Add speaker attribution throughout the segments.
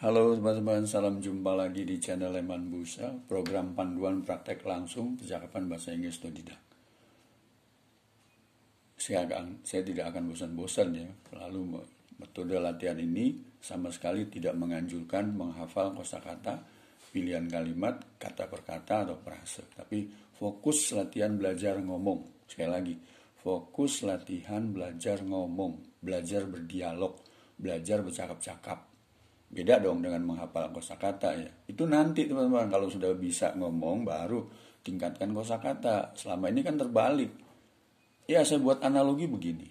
Speaker 1: Halo teman-teman, salam jumpa lagi di channel Leman Busa, program panduan praktek langsung percakapan bahasa Inggris atau tidak. Saya, akan, saya tidak akan bosan-bosan ya, lalu metode latihan ini sama sekali tidak menganjurkan menghafal kosakata, pilihan kalimat, kata per kata atau frase, tapi fokus latihan belajar ngomong. Sekali lagi, fokus latihan belajar ngomong, belajar berdialog, belajar bercakap-cakap Beda dong dengan menghafal kosakata ya. Itu nanti teman-teman kalau sudah bisa ngomong baru tingkatkan kosakata. Selama ini kan terbalik. Ya saya buat analogi begini.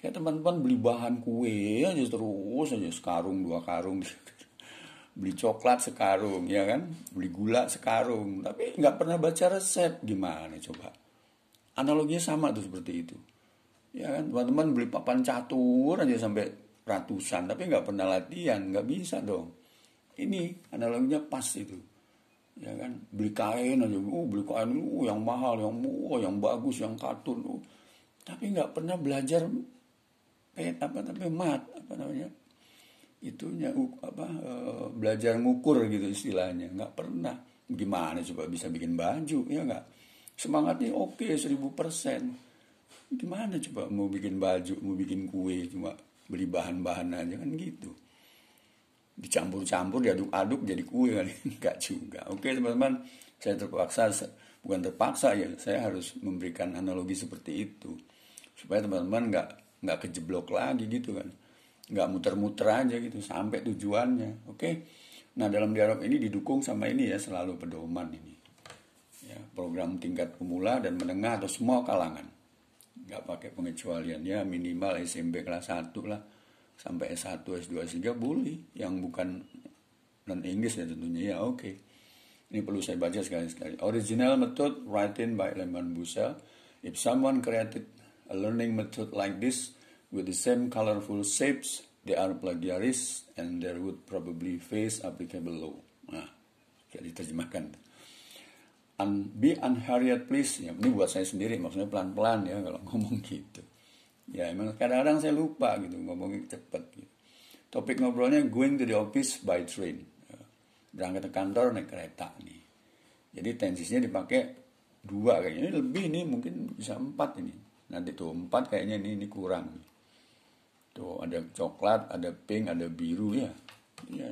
Speaker 1: Ya teman-teman beli bahan kue aja terus aja sekarung dua karung beli coklat sekarung ya kan beli gula sekarung tapi nggak pernah baca resep gimana coba analoginya sama tuh seperti itu ya kan teman-teman beli papan catur aja sampai ratusan tapi nggak pernah latihan nggak bisa dong ini analoginya pas itu ya kan beli kain aja oh beli kain oh, yang mahal yang oh, yang bagus yang katun oh. tapi nggak pernah belajar pet apa tapi mat apa namanya itunya apa eh, belajar ngukur gitu istilahnya nggak pernah gimana coba bisa bikin baju ya nggak semangatnya oke okay, seribu persen gimana coba mau bikin baju mau bikin kue cuma beli bahan-bahan aja kan gitu dicampur-campur diaduk-aduk jadi kue kali enggak juga oke teman-teman saya terpaksa bukan terpaksa ya saya harus memberikan analogi seperti itu supaya teman-teman nggak nggak kejeblok lagi gitu kan nggak muter-muter aja gitu sampai tujuannya oke nah dalam dialog ini didukung sama ini ya selalu pedoman ini ya program tingkat pemula dan menengah atau semua kalangan nggak pakai pengecualian ya minimal SMP kelas 1 lah sampai S1 S2 S3 boleh yang bukan non Inggris ya tentunya ya oke okay. ini perlu saya baca sekali-sekali original method written by lemon Busa if someone created a learning method like this with the same colorful shapes they are plagiarists and they would probably face applicable law nah jadi terjemahkan un, be unhurried please ya, ini buat saya sendiri maksudnya pelan-pelan ya kalau ngomong gitu ya emang kadang-kadang saya lupa gitu ngomongnya cepet gitu. topik ngobrolnya going to the office by train ya, berangkat ke kantor naik kereta nih jadi tensisnya dipakai dua kayaknya ini lebih nih mungkin bisa empat ini nanti tuh empat kayaknya ini ini kurang tuh ada coklat ada pink ada biru ya ya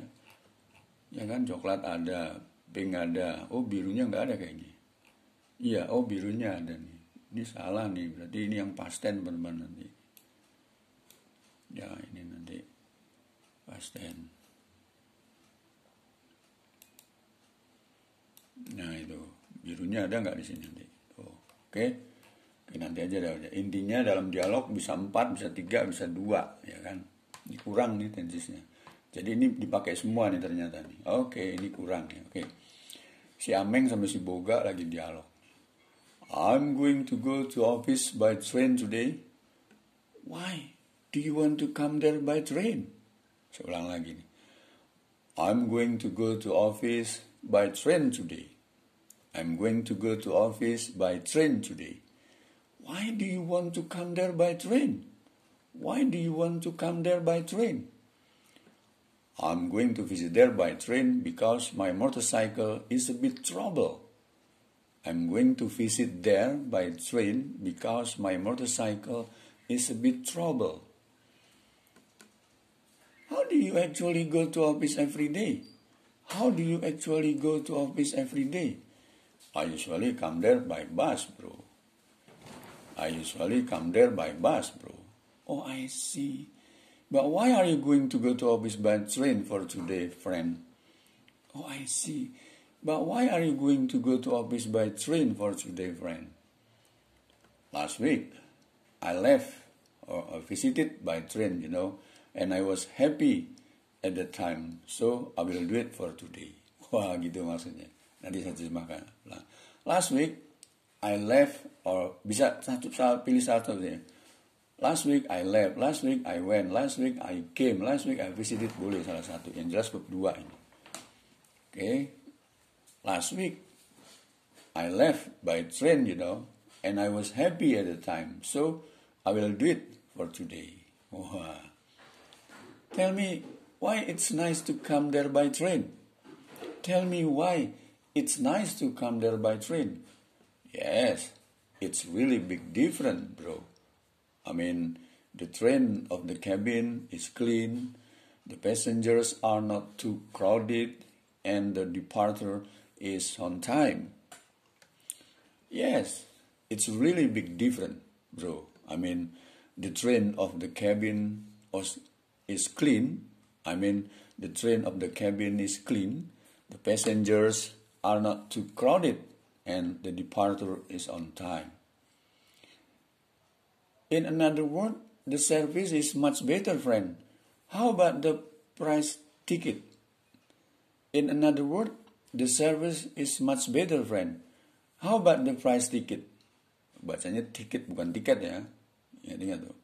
Speaker 1: ya kan coklat ada pink ada oh birunya nggak ada kayaknya iya oh birunya ada nih ini salah nih berarti ini yang pasten benar-benar nanti ya ini nanti pasten nah itu birunya ada nggak di sini nanti oh, oke okay. nanti aja dah. Intinya dalam dialog bisa empat, bisa tiga, bisa dua, ya kan? Ini kurang nih tensisnya. Jadi ini dipakai semua nih ternyata nih. Oke, ini kurang ya. Oke si Ameng sama si Boga lagi dialog. I'm going to go to office by train today. Why? Do you want to come there by train? Saya ulang lagi nih. I'm going to go to office by train today. I'm going to go to office by train today. Why do you want to come there by train? Why do you want to come there by train? I'm going to visit there by train because my motorcycle is a bit trouble. I'm going to visit there by train because my motorcycle is a bit trouble. How do you actually go to office every day? How do you actually go to office every day? I usually come there by bus, bro. I usually come there by bus, bro. Oh, I see. But why are you going to go to office by train for today, friend? Oh, I see. But why are you going to go to office by train for today, friend? Last week, I left or visited by train, you know, and I was happy at that time. So I will do it for today. Wah gitu maksudnya. Nanti saya terjemahkan. Last week I left or bisa satu pilih satu ya. Last week I left, last week I went, last week I came, last week I visited boleh salah satu. Yang jelas bab ini. Oke, okay. last week I left by train, you know, and I was happy at the time. So I will do it for today. Wow. Tell me why it's nice to come there by train. Tell me why it's nice to come there by train. Yes, it's really big different, bro. I mean, the train of the cabin is clean, the passengers are not too crowded, and the departure is on time. Yes, it's really big difference, bro. I mean, the train of the cabin is clean. I mean, the train of the cabin is clean. The passengers are not too crowded, and the departure is on time. In another word, the service is much better, friend. How about the price ticket? In another word, the service is much better, friend. How about the price ticket? Bacanya tiket bukan tiket ya. Ya ingat tuh.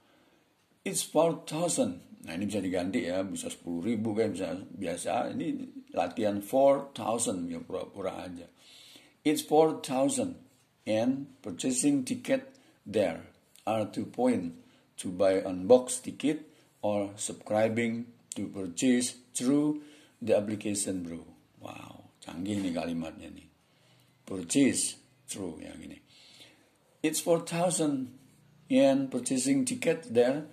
Speaker 1: It's 4,000. Nah ini bisa diganti ya, bisa sepuluh ribu kan, bisa biasa. Ini latihan 4,000 ya pura-pura aja. It's 4,000 and purchasing ticket there are to point to buy unbox ticket or subscribing to purchase through the application bro. Wow, canggih nih kalimatnya nih. Purchase through ya gini. It's 4,000 yen purchasing ticket there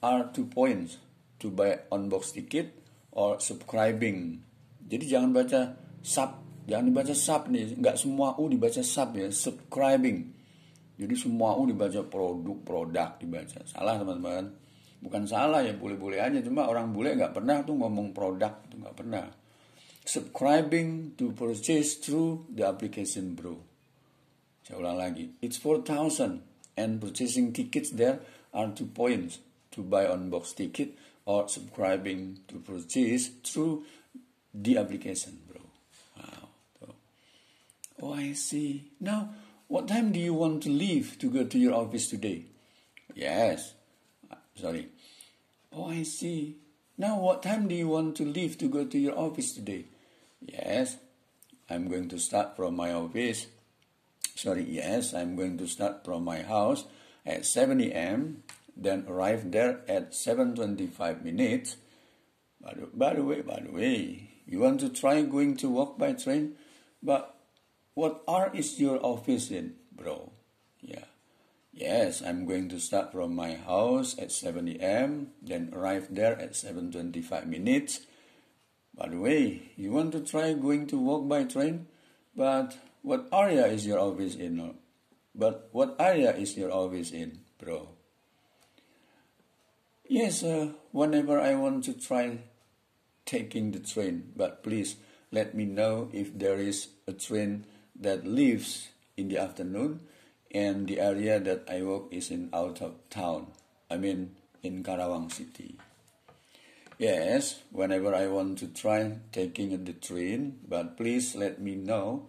Speaker 1: are two points to buy unbox ticket or subscribing. Jadi jangan baca sub, jangan dibaca sub nih, nggak semua u dibaca sub ya, subscribing. Jadi semua U dibaca produk, produk dibaca. Salah teman-teman. Bukan salah ya boleh-boleh aja. Cuma orang bule nggak pernah tuh ngomong produk. Itu nggak pernah. Subscribing to purchase through the application bro. Saya ulang lagi. It's 4,000 and purchasing tickets there are two points. To buy on box ticket or subscribing to purchase through the application bro. Wow. Oh I see. Now What time do you want to leave to go to your office today? Yes. Uh, sorry. Oh, I see. Now, what time do you want to leave to go to your office today? Yes. I'm going to start from my office. Sorry, yes, I'm going to start from my house at 7 a.m. Then arrive there at 7:25 minutes. By the, by the way, by the way, you want to try going to walk by train, but what art is your office in, bro? Yeah. Yes, I'm going to start from my house at 7 a.m., then arrive there at 7.25 minutes. By the way, you want to try going to walk by train? But what area is your office in? But what area is your office in, bro? Yes, uh, whenever I want to try taking the train, but please let me know if there is a train that leaves in the afternoon, and the area that I work is in out of town. I mean, in Karawang City. Yes, whenever I want to try taking the train, but please let me know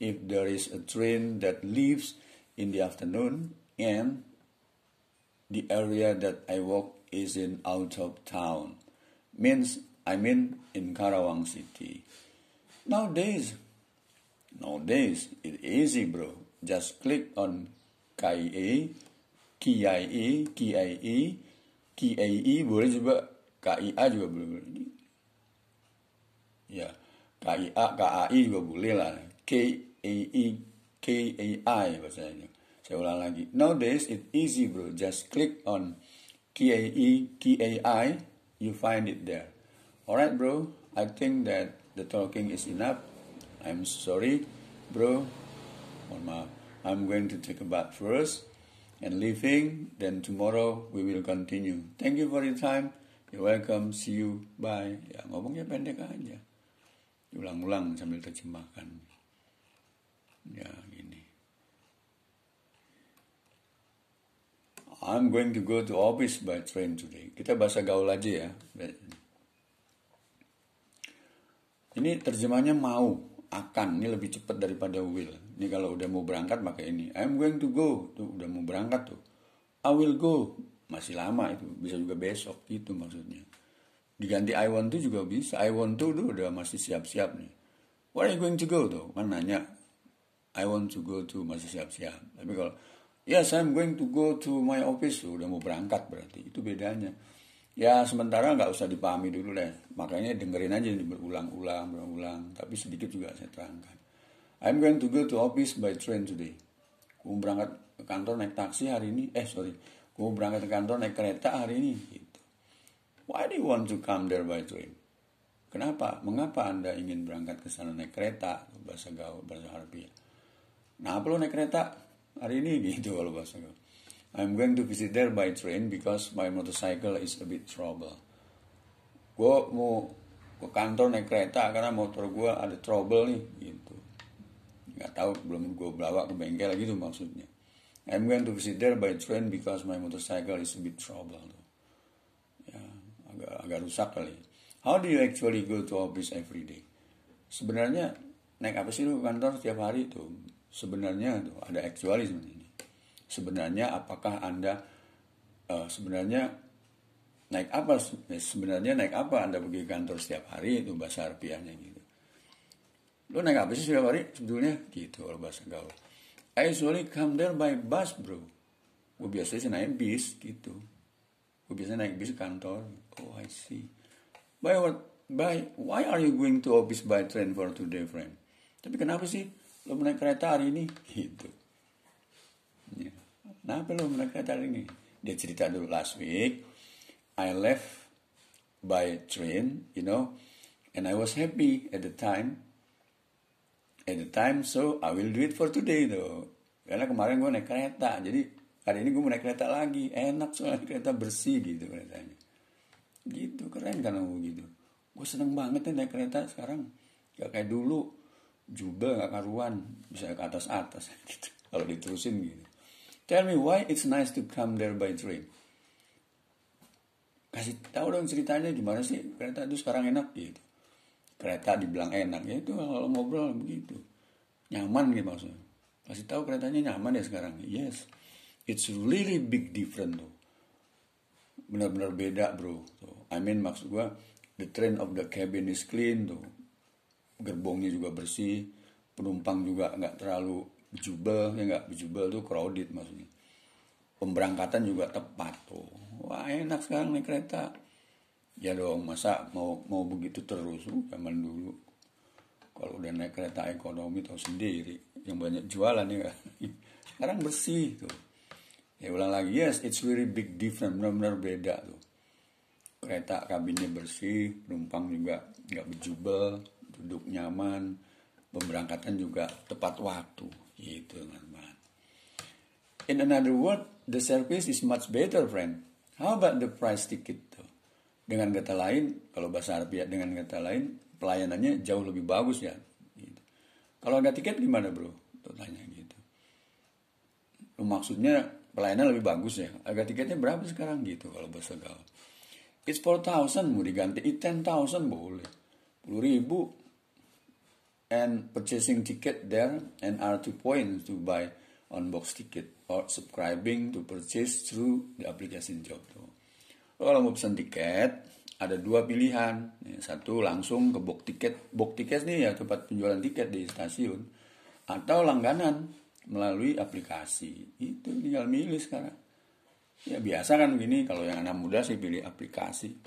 Speaker 1: if there is a train that leaves in the afternoon and the area that I work is in out of town. Means I mean in Karawang City. Nowadays, Nowadays, it's easy, bro. Just click on KIE, KIE, KIE, KIE boleh juga, KIA juga boleh. Ya, KIA, KAI juga boleh lah. KAE, KAI bahasanya. Saya ulang lagi. Nowadays, it's easy, bro. Just click on KAE, KAI, you find it there. Alright, bro. I think that the talking is enough. I'm sorry, bro. Mohon maaf. I'm going to take a bath first and leaving. Then tomorrow we will continue. Thank you for your time. You're welcome. See you. Bye. Ya ngomongnya pendek aja. Ulang-ulang sambil terjemahkan. Ya gini. I'm going to go to office by train today. Kita bahasa gaul aja ya. Ini terjemahnya mau akan ini lebih cepat daripada will ini kalau udah mau berangkat maka ini I'm going to go tuh udah mau berangkat tuh I will go masih lama itu bisa juga besok gitu maksudnya diganti I want to juga bisa I want to tuh udah masih siap-siap nih Where are you going to go tuh kan nanya I want to go to masih siap-siap tapi kalau Yes, I'm going to go to my office. tuh Udah mau berangkat berarti. Itu bedanya ya sementara nggak usah dipahami dulu deh makanya dengerin aja berulang-ulang berulang tapi sedikit juga saya terangkan I'm going to go to office by train today aku berangkat ke kantor naik taksi hari ini eh sorry aku berangkat ke kantor naik kereta hari ini gitu. why do you want to come there by train kenapa mengapa anda ingin berangkat ke sana naik kereta bahasa gaul bahasa harfiah ya. nah apa lo naik kereta hari ini gitu kalau bahasa gaul I'm going to visit there by train because my motorcycle is a bit trouble. Gue mau ke kantor naik kereta karena motor gue ada trouble nih gitu. Gak tau belum gue bawa ke bengkel gitu maksudnya. I'm going to visit there by train because my motorcycle is a bit trouble. Ya, agak, agak rusak kali. How do you actually go to office every day? Sebenarnya naik apa sih lu ke kantor setiap hari tuh? Sebenarnya tuh ada actualisme ini sebenarnya apakah Anda uh, sebenarnya naik apa sebenarnya naik apa Anda pergi kantor setiap hari itu bahasa harfiahnya gitu. Lo naik apa sih setiap hari sebetulnya gitu kalau bahasa gaul. I usually come there by bus bro. Gue biasanya sih naik bis gitu. Gue biasanya naik bis kantor. Oh I see. By what? By why are you going to office by train for today friend? Tapi kenapa sih lo naik kereta hari ini? Gitu. Nah, lo mereka cari ini? Dia cerita dulu last week. I left by train, you know, and I was happy at the time. At the time, so I will do it for today though. Karena kemarin gue naik kereta, jadi hari ini gue mau naik kereta lagi. Enak soalnya kereta bersih gitu keretanya. Gitu, keren kan gue gitu. Gue seneng banget ya naik kereta sekarang. Gak kayak dulu, jubel gak karuan, bisa ke atas-atas gitu. Kalau diterusin gitu Tell me why it's nice to come there by train. Kasih tahu dong ceritanya gimana sih kereta itu sekarang enak gitu. Kereta dibilang enak ya itu kalau ngobrol begitu. Nyaman gitu maksudnya. Kasih tahu keretanya nyaman ya sekarang. Yes. It's really big different tuh. Benar-benar beda bro. I mean maksud gua the train of the cabin is clean tuh. Gerbongnya juga bersih. Penumpang juga nggak terlalu bejubel ya nggak bejubel tuh crowded maksudnya pemberangkatan juga tepat tuh wah enak sekarang naik kereta ya dong masa mau mau begitu terus tuh zaman dulu kalau udah naik kereta ekonomi tau sendiri yang banyak jualan ya sekarang bersih tuh ya ulang lagi yes it's very big different, benar-benar beda tuh kereta kabinnya bersih penumpang juga nggak bejubel duduk nyaman pemberangkatan juga tepat waktu Gitu, teman-teman. In another word, the service is much better, friend. How about the price ticket tuh? Dengan kata lain, kalau bahasa Arab ya, dengan kata lain, pelayanannya jauh lebih bagus ya. Gitu. Kalau ada tiket gimana bro? Tuh tanya gitu. Maksudnya pelayanan lebih bagus ya. Harga tiketnya berapa sekarang gitu kalau bahasa gaul? It's 4,000 mau diganti, ten 10,000 boleh. 10 ribu and purchasing ticket there and are two points to buy on box ticket or subscribing to purchase through the application Jobto. Kalau mau pesan tiket, ada dua pilihan. Satu langsung ke box tiket, box tiket nih ya tempat penjualan tiket di stasiun, atau langganan melalui aplikasi. Itu tinggal milih sekarang. Ya biasa kan begini kalau yang anak muda sih pilih aplikasi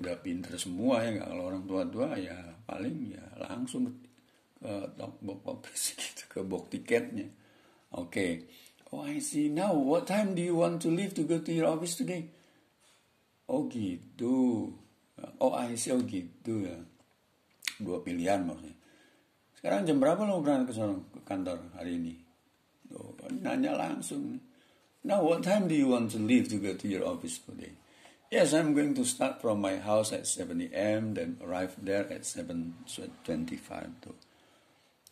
Speaker 1: udah pinter semua ya nggak kalau orang tua-tua ya paling ya langsung ke top gitu, ke box tiketnya oke okay. oh I see now what time do you want to leave to go to your office today oh gitu oh I see oh gitu ya dua pilihan maksudnya sekarang jam berapa lo berangkat ke sana ke kantor hari ini oh, nanya langsung now what time do you want to leave to go to your office today Yes, I'm going to start from my house at 7 a.m. then arrive there at 7.25 tuh.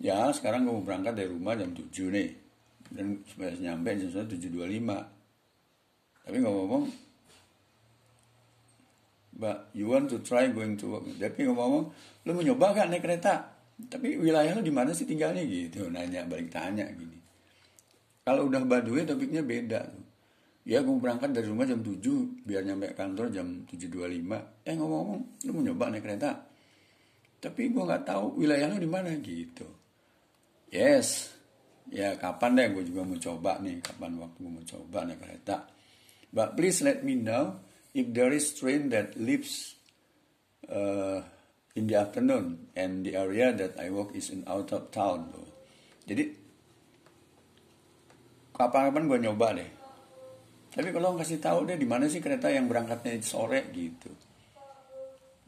Speaker 1: Ya, sekarang kamu berangkat dari rumah jam 7 nih. Dan supaya nyampe jam 7.25. Tapi ngomong-ngomong, Mbak, you want to try going to work? Tapi ngomong-ngomong, lu mau nyoba gak naik kereta? Tapi wilayah lu di mana sih tinggalnya gitu? Nanya balik tanya gini. Kalau udah badui topiknya beda ya gue berangkat dari rumah jam 7 biar nyampe kantor jam 7.25 eh ngomong-ngomong lu mau nyoba naik kereta tapi gue gak tahu wilayah lu di mana gitu yes ya kapan deh gue juga mau coba nih kapan waktu gue mau coba naik kereta but please let me know if there is train that leaves uh, in the afternoon and the area that I work is in out of town loh jadi kapan-kapan gue nyoba deh tapi kalau kasih tahu deh di mana sih kereta yang berangkatnya sore gitu.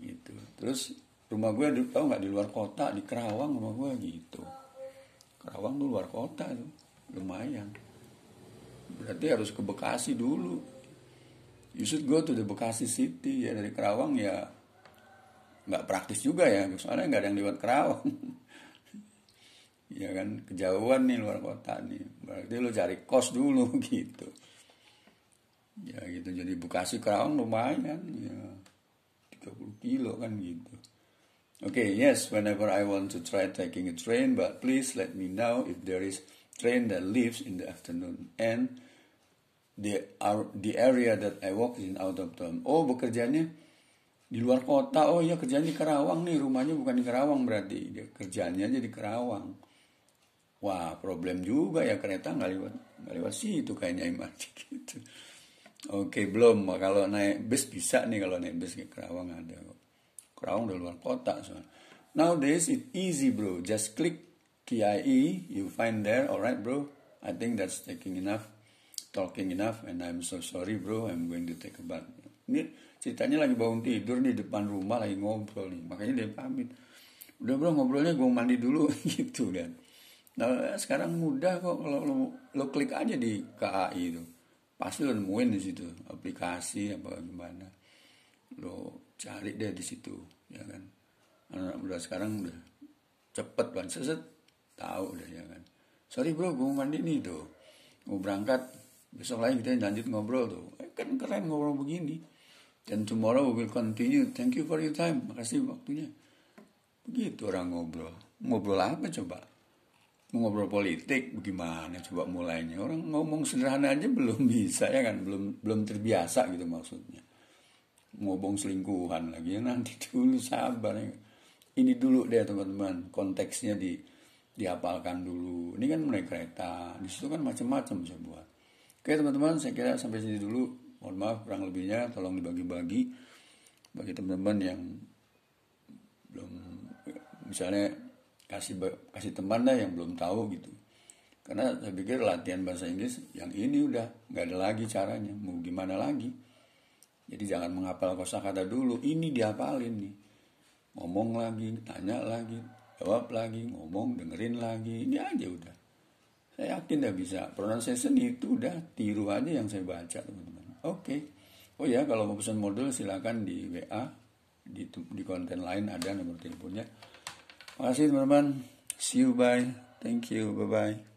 Speaker 1: Gitu. Terus rumah gue tahu nggak di luar kota di Kerawang rumah gue gitu. Kerawang tuh luar kota tuh lumayan. Berarti harus ke Bekasi dulu. You should go to the Bekasi City ya dari Kerawang ya nggak praktis juga ya soalnya nggak ada yang lewat Kerawang ya kan kejauhan nih luar kota nih berarti lo cari kos dulu gitu ya gitu jadi Bekasi Kerawang lumayan ya tiga puluh kilo kan gitu Okay, yes, whenever I want to try taking a train, but please let me know if there is train that leaves in the afternoon and the our, the area that I walk in out of town. Oh, bekerjanya di luar kota. Oh iya, kerjanya di Karawang nih. Rumahnya bukan di Karawang berarti. Dia kerjanya jadi di Karawang. Wah, problem juga ya kereta nggak lewat nggak lewat situ kayaknya MRT gitu. Oke belum, kalau naik bus bisa nih kalau naik bus ke Kerawang ada Kerawang udah luar kota soalnya. Nowadays it easy bro, just click KIE, you find there, alright bro. I think that's taking enough, talking enough, and I'm so sorry bro, I'm going to take a bath. Ini ceritanya lagi bangun tidur di depan rumah lagi ngobrol nih, makanya dia pamit. Udah bro ngobrolnya gue mandi dulu gitu kan. Nah sekarang mudah kok kalau lo, lo klik aja di KAI e itu pasti lo nemuin di situ aplikasi apa gimana lo cari deh di situ ya kan anak -anak muda sekarang udah cepet banget seset tahu udah ya kan sorry bro gue mau mandi nih tuh mau berangkat besok lagi kita lanjut ngobrol tuh eh, kan keren ngobrol begini dan tomorrow we will continue thank you for your time makasih waktunya begitu orang ngobrol ngobrol apa coba ngobrol politik gimana coba mulainya orang ngomong sederhana aja belum bisa ya kan belum belum terbiasa gitu maksudnya ngobong selingkuhan lagi ya nanti dulu sabar ya. ini dulu deh teman-teman konteksnya di dihafalkan dulu ini kan mulai kereta di situ kan macam-macam bisa buat oke teman-teman saya kira sampai sini dulu mohon maaf kurang lebihnya tolong dibagi-bagi bagi teman-teman yang belum misalnya kasih kasih teman dah yang belum tahu gitu karena saya pikir latihan bahasa Inggris yang ini udah nggak ada lagi caranya mau gimana lagi jadi jangan menghafal kosakata dulu ini dihafalin nih ngomong lagi tanya lagi jawab lagi ngomong dengerin lagi ini aja udah saya yakin udah bisa pronunciation itu udah tiru aja yang saya baca teman-teman oke okay. oh ya kalau mau pesan modul silahkan di WA di, di konten lain ada nomor teleponnya Makasih teman-teman. See you bye. Thank you. Bye bye.